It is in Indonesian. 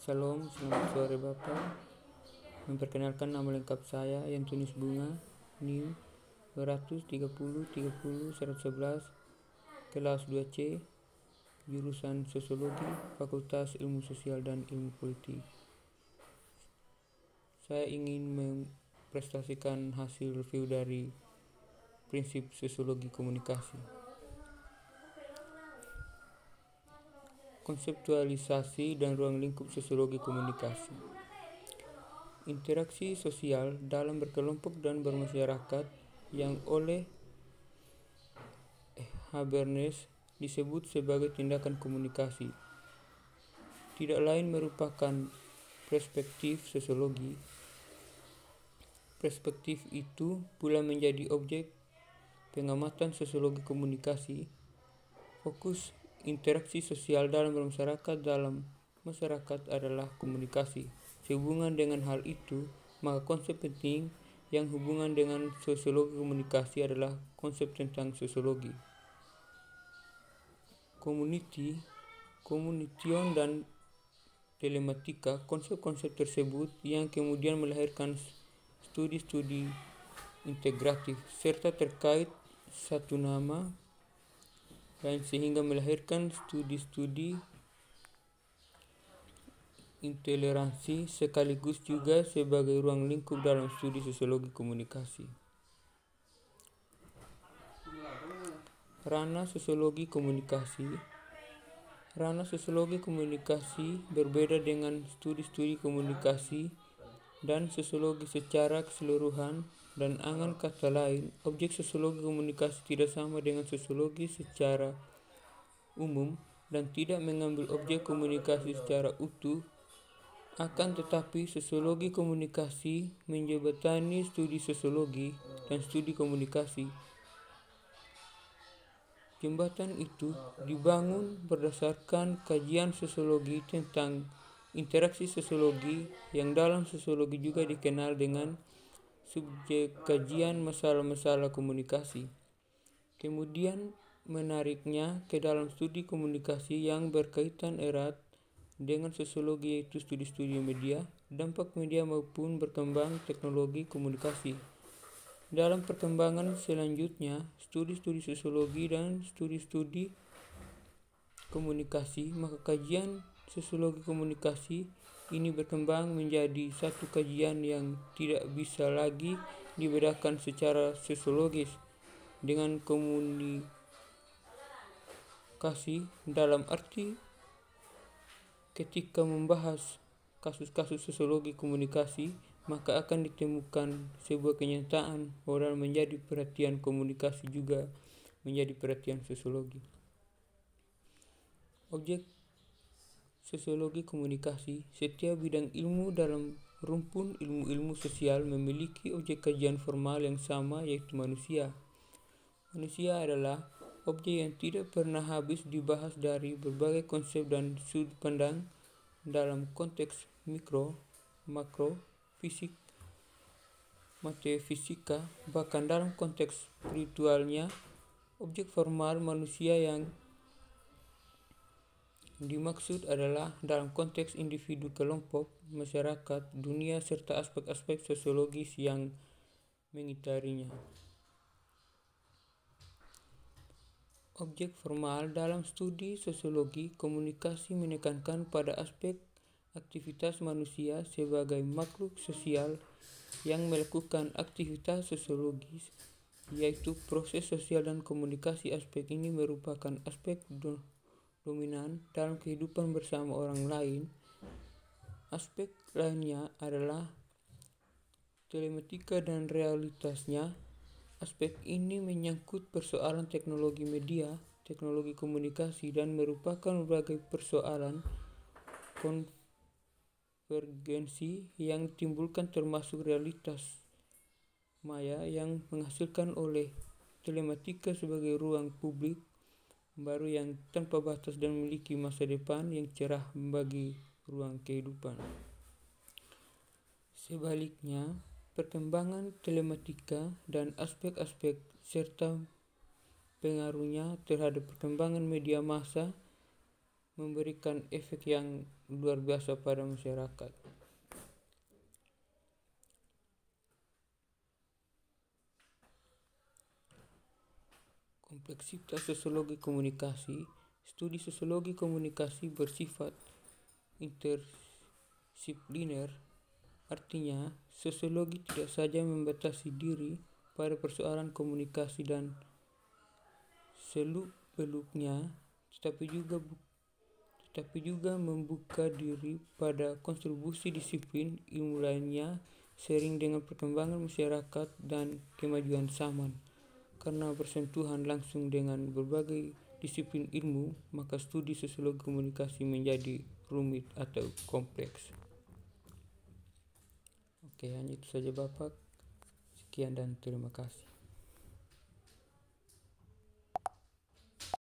Salam, selamat sore Bapak. Memperkenalkan nama lengkap saya yang tunis bunga NIM 230 30 111 kelas 2C jurusan Sosiologi Fakultas Ilmu Sosial dan Ilmu Politik. Saya ingin memprestasikan hasil review dari prinsip sosiologi komunikasi. konseptualisasi dan ruang lingkup sosiologi komunikasi. Interaksi sosial dalam berkelompok dan bermasyarakat yang oleh Habermas disebut sebagai tindakan komunikasi tidak lain merupakan perspektif sosiologi. Perspektif itu pula menjadi objek pengamatan sosiologi komunikasi. Fokus Interaksi sosial dalam bermasyarakat dalam masyarakat adalah komunikasi. Sehubungan dengan hal itu, maka konsep penting yang hubungan dengan sosiologi komunikasi adalah konsep tentang sosiologi. Community, komunition dan telematika, konsep-konsep tersebut yang kemudian melahirkan studi-studi integratif serta terkait satu nama dan sehingga melahirkan studi-studi intoleransi sekaligus juga sebagai ruang lingkup dalam studi sosiologi komunikasi. Rana sosiologi komunikasi rana sosiologi komunikasi berbeda dengan studi-studi komunikasi dan sosiologi secara keseluruhan dan angan kata lain, objek sosiologi komunikasi tidak sama dengan sosiologi secara umum dan tidak mengambil objek komunikasi secara utuh. Akan tetapi, sosiologi komunikasi menjebatani studi sosiologi dan studi komunikasi. Jembatan itu dibangun berdasarkan kajian sosiologi tentang interaksi sosiologi yang dalam sosiologi juga dikenal dengan subjek kajian masalah-masalah komunikasi. Kemudian menariknya ke dalam studi komunikasi yang berkaitan erat dengan sosiologi yaitu studi-studi media, dampak media maupun berkembang teknologi komunikasi. Dalam perkembangan selanjutnya, studi-studi sosiologi dan studi-studi komunikasi, maka kajian sosiologi komunikasi ini berkembang menjadi satu kajian yang tidak bisa lagi dibedakan secara sosiologis dengan komunikasi dalam arti ketika membahas kasus-kasus sosiologi komunikasi maka akan ditemukan sebuah kenyataan orang menjadi perhatian komunikasi juga menjadi perhatian sosiologi objek sosiologi komunikasi, setiap bidang ilmu dalam rumpun ilmu-ilmu sosial memiliki objek kajian formal yang sama yaitu manusia. Manusia adalah objek yang tidak pernah habis dibahas dari berbagai konsep dan sudut pandang dalam konteks mikro, makro, fisik, materi fisika, bahkan dalam konteks spiritualnya, objek formal manusia yang dimaksud adalah dalam konteks individu, kelompok, masyarakat, dunia, serta aspek-aspek sosiologis yang mengitarinya. Objek formal dalam studi sosiologi komunikasi menekankan pada aspek aktivitas manusia sebagai makhluk sosial yang melakukan aktivitas sosiologis, yaitu proses sosial dan komunikasi. Aspek ini merupakan aspek do dominan dalam kehidupan bersama orang lain. Aspek lainnya adalah telematika dan realitasnya. Aspek ini menyangkut persoalan teknologi media, teknologi komunikasi, dan merupakan berbagai persoalan konvergensi yang timbulkan termasuk realitas maya yang menghasilkan oleh telematika sebagai ruang publik baru yang tanpa batas dan memiliki masa depan yang cerah bagi ruang kehidupan. Sebaliknya, perkembangan telematika dan aspek-aspek serta pengaruhnya terhadap perkembangan media massa memberikan efek yang luar biasa pada masyarakat. Kompleksitas sosiologi komunikasi Studi sosiologi komunikasi bersifat interdisipliner, artinya sosiologi tidak saja membatasi diri pada persoalan komunikasi dan seluk-beluknya, tetapi juga tetapi juga membuka diri pada kontribusi disiplin ilmu lainnya sering dengan perkembangan masyarakat dan kemajuan zaman. Karena bersentuhan langsung dengan berbagai disiplin ilmu, maka studi sosiologi komunikasi menjadi rumit atau kompleks. Oke, hanya itu saja Bapak. Sekian dan terima kasih.